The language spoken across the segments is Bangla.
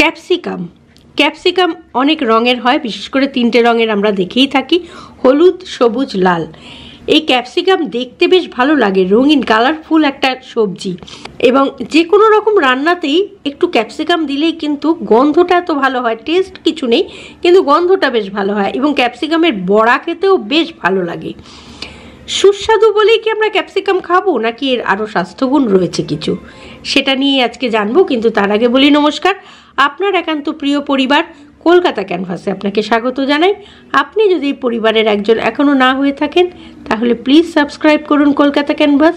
ক্যাপসিকাম ক্যাপসিকাম অনেক রঙের হয় বিশেষ করে তিনটে রঙের আমরা দেখেই থাকি হলুদ সবুজ লাল এই ক্যাপসিকাম দেখতে বেশ ভালো লাগে রঙিন কালারফুল একটা সবজি এবং যে কোনো রকম রান্নাতেই একটু ক্যাপসিকাম দিলেই কিন্তু গন্ধটা এত ভালো হয় টেস্ট কিছু নেই কিন্তু গন্ধটা বেশ ভালো হয় এবং ক্যাপসিকামের বড়া খেতেও বেশ ভালো লাগে সুস্বাদু বলেই কি আমরা ক্যাপসিকাম খাবো নাকি এর আরও স্বাস্থ্যগুণ রয়েছে কিছু সেটা নিয়ে আজকে জানবো কিন্তু তার আগে বলি নমস্কার আপনার একান্ত প্রিয় পরিবার কলকাতা ক্যানভাসে আপনাকে স্বাগত জানাই আপনি যদি এই পরিবারের একজন এখনও না হয়ে থাকেন তাহলে প্লিজ সাবস্ক্রাইব করুন কলকাতা ক্যানভাস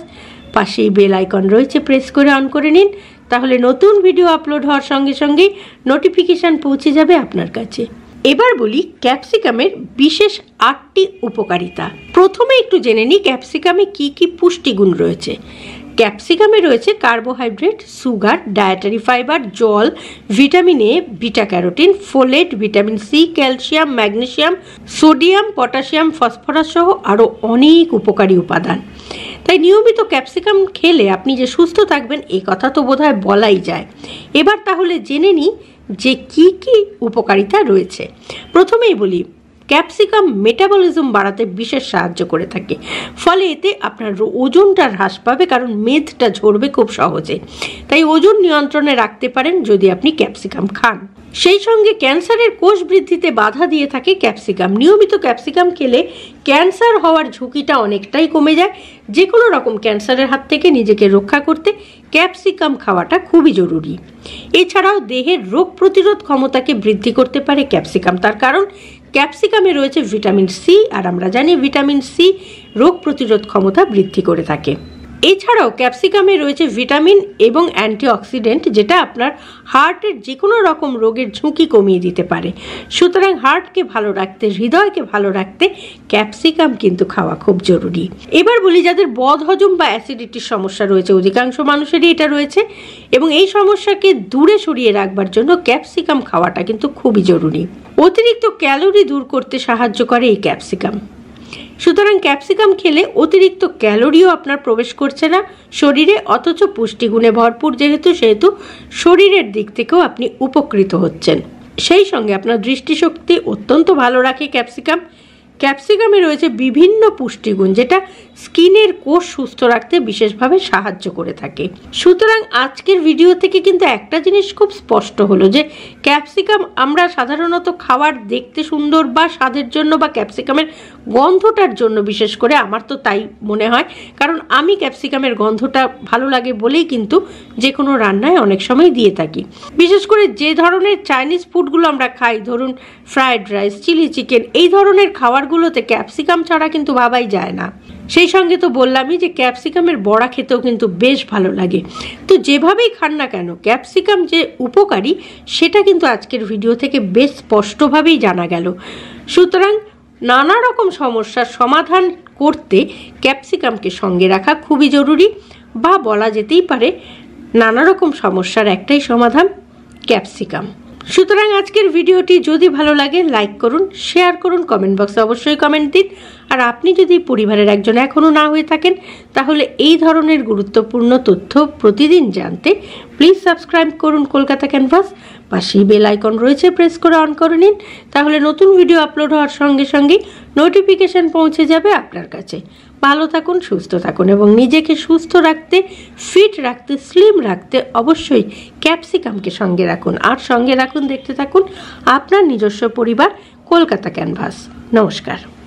পাশেই বেল আইকন রয়েছে প্রেস করে অন করে নিন তাহলে নতুন ভিডিও আপলোড হওয়ার সঙ্গে সঙ্গেই নোটিফিকেশান পৌঁছে যাবে আপনার কাছে এবার বলি ক্যাপসিকামের বিশেষ আটটি উপকারিতা প্রথমে একটু জেনে নিই ক্যাপসিকামে কি কি পুষ্টিগুণ রয়েছে ক্যাপসিকামে রয়েছে কার্বোহাইড্রেট সুগার ডায়েটারি ফাইবার জল vitamin A beta carotene folate vitamin C calcium magnesium sodium potassium phosphorus সহ আরও অনেক উপকারী উপাদান তাই নিয়মিত ক্যাপসিকাম খেলে আপনি যে সুস্থ থাকবেন এই কথা তো বোধহয় বলাই যায় এবার তাহলে জেনে নিই যে কি কি উপকারিতা রয়েছে প্রথমেই বলি ক্যাপসিকাম মেটাবলিজম বাড়াতে বিশেষ সাহায্য করে থাকে ফলে এতে আপনার ওজনটা হ্রাস পাবে কারণ মেদটা ঝরবে খুব সহজে তাই ওজন নিয়ন্ত্রণে রাখতে পারেন যদি আপনি ক্যাপসিকাম খান সেই সঙ্গে ক্যান্সারের কোষ বৃদ্ধিতে বাধা দিয়ে থাকে ক্যাপসিকাম নিয়মিত ক্যাপসিকাম খেলে ক্যান্সার হওয়ার ঝুঁকিটা অনেকটাই কমে যায় যে কোনো রকম ক্যান্সারের হাত থেকে নিজেকে রক্ষা করতে ক্যাপসিকাম খাওয়াটা খুবই জরুরি এছাড়াও দেহের রোগ প্রতিরোধ ক্ষমতাকে বৃদ্ধি করতে পারে ক্যাপসিকাম তার কারণ ক্যাপসিকামে রয়েছে ভিটামিন সি আর আমরা জানি ভিটামিন সি রোগ প্রতিরোধ ক্ষমতা বৃদ্ধি করে থাকে এছাড়াও ক্যাপসিকামে রয়েছে ভিটামিন এবং অ্যান্টিঅক্সিডেন্ট যেটা আপনার হার্টের যে কোনো রকম রোগের ঝুঁকি কমিয়ে দিতে পারে সুতরাং হার্টকে ভালো রাখতে হৃদয়কে ভালো রাখতে ক্যাপসিকাম কিন্তু খাওয়া খুব জরুরি এবার বলি যাদের বদহজম হজম বা অ্যাসিডিটির সমস্যা রয়েছে অধিকাংশ মানুষেরই এটা রয়েছে এবং এই সমস্যাকে দূরে সরিয়ে রাখবার জন্য ক্যাপসিকাম খাওয়াটা কিন্তু খুবই জরুরি অতিরিক্ত ক্যালোরি দূর করতে সাহায্য করে এই ক্যাপসিকাম সুতরাং ক্যাপসিকাম খেলে অতিরিক্ত ক্যালোরিও আপনার প্রবেশ করছে না শরীরে অথচ পুষ্টিগুণে ভরপুর যেহেতু সেহেতু শরীরের দিক থেকেও আপনি উপকৃত হচ্ছেন সেই সঙ্গে আপনার দৃষ্টিশক্তি অত্যন্ত ভালো রাখে ক্যাপসিকাম ক্যাপসিকামে রয়েছে বিভিন্ন পুষ্টিগুণ যেটা স্কিনের কোষ সুস্থ রাখতে বিশেষভাবে সাহায্য করে থাকে সুতরাং আজকের ভিডিও থেকে কিন্তু একটা জিনিস খুব স্পষ্ট হলো যে ক্যাপসিকাম আমরা সাধারণত খাবার দেখতে সুন্দর বা স্বাদের জন্য বা ক্যাপসিকামের গন্ধটার জন্য বিশেষ করে আমার তো তাই মনে হয় কারণ আমি ক্যাপসিকামের গন্ধটা ভালো লাগে বলেই কিন্তু যে কোনো রান্নায় অনেক সময় দিয়ে থাকি বিশেষ করে যে ধরনের চাইনিজ ফুডগুলো আমরা খাই ধরুন ফ্রায়েড রাইস চিলি চিকেন এই ধরনের খাবার বড়াগুলোতে ক্যাপসিকাম ছাড়া কিন্তু ভাবাই যায় না সেই সঙ্গে তো বললামই যে ক্যাপসিকামের বড়া খেতেও কিন্তু বেশ ভালো লাগে তো যেভাবেই খান না কেন ক্যাপসিকাম যে উপকারী সেটা কিন্তু আজকের ভিডিও থেকে বেশ স্পষ্টভাবেই জানা গেল সুতরাং নানা রকম সমস্যার সমাধান করতে ক্যাপসিকামকে সঙ্গে রাখা খুবই জরুরি বা বলা যেতেই পারে নানা রকম সমস্যার একটাই সমাধান ক্যাপসিকাম সুতরাং আজকের ভিডিওটি যদি ভালো লাগে লাইক করুন শেয়ার করুন কমেন্ট বক্সে অবশ্যই কমেন্ট দিন আর আপনি যদি পরিবারের একজন এখনও না হয়ে থাকেন তাহলে এই ধরনের গুরুত্বপূর্ণ তথ্য প্রতিদিন জানতে প্লিজ সাবস্ক্রাইব করুন কলকাতা ক্যানভাস পাশে বেল আইকন রয়েছে প্রেস করে অন করে নিন তাহলে নতুন ভিডিও আপলোড হওয়ার সঙ্গে সঙ্গেই নোটিফিকেশান পৌঁছে যাবে আপনার কাছে ভালো থাকুন সুস্থ থাকুন এবং নিজেকে সুস্থ রাখতে ফিট রাখতে স্লিম রাখতে অবশ্যই ক্যাপসিকামকে সঙ্গে রাখুন আর সঙ্গে রাখুন দেখতে থাকুন আপনার নিজস্ব পরিবার কলকাতা ক্যানভাস নমস্কার